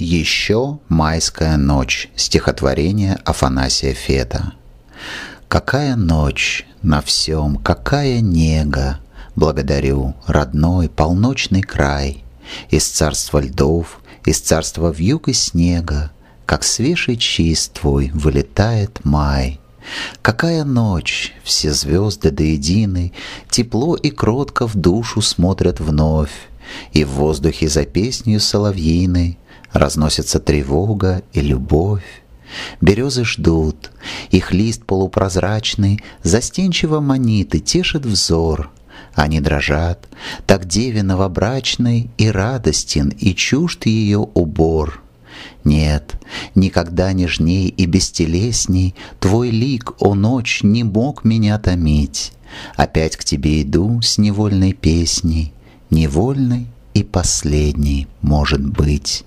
Еще майская ночь. Стихотворение Афанасия Фета. Какая ночь на всем, какая нега. Благодарю, родной, полночный край. Из царства льдов, из царства вьюг и снега, Как свежий чист твой вылетает май. Какая ночь, все звезды до единой, Тепло и кротко в душу смотрят вновь, И в воздухе за песнью соловьиной Разносятся тревога и любовь. Березы ждут, их лист полупрозрачный Застенчиво манит и тешит взор. Они дрожат, так деве новобрачной И радостен, и чужд ее убор. Нет, никогда нежней и бестелесней Твой лик, о ночь, не мог меня томить. Опять к тебе иду с невольной песней, Невольной и последней, может быть.